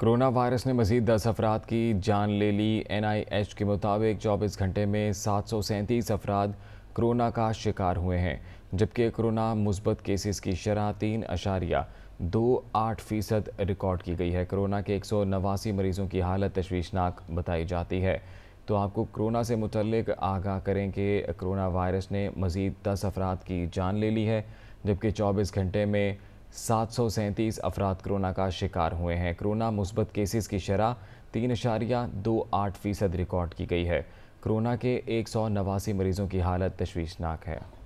corona virus ने मजीद दस अफराद की जान ले ली एन आई एच के मुताबिक चौबीस घंटे में सात सौ सैंतीस अफराद कोरोना का शिकार हुए हैं जबकि कोरोना मुस्बत केसेस की शरह तीन अशारिया दो आठ फ़ीसद रिकॉर्ड की गई है कोरोना के एक सौ नवासी मरीज़ों की हालत तशवीशनाक बताई जाती है तो आपको कोरोना से मुतलक आगाह करें कि कोरोना वायरस ने मज़ीद दस अफराद की जान ले ली है जबकि चौबीस घंटे में सात सौ सैंतीस अफराद कोरोना का शिकार हुए हैं कोरोना मुस्बत केसेस की शरह तीन इशारिया दो आठ फ़ीसद रिकॉर्ड की गई है कोरोना के एक सौ नवासी मरीजों की हालत तशवीशनाक है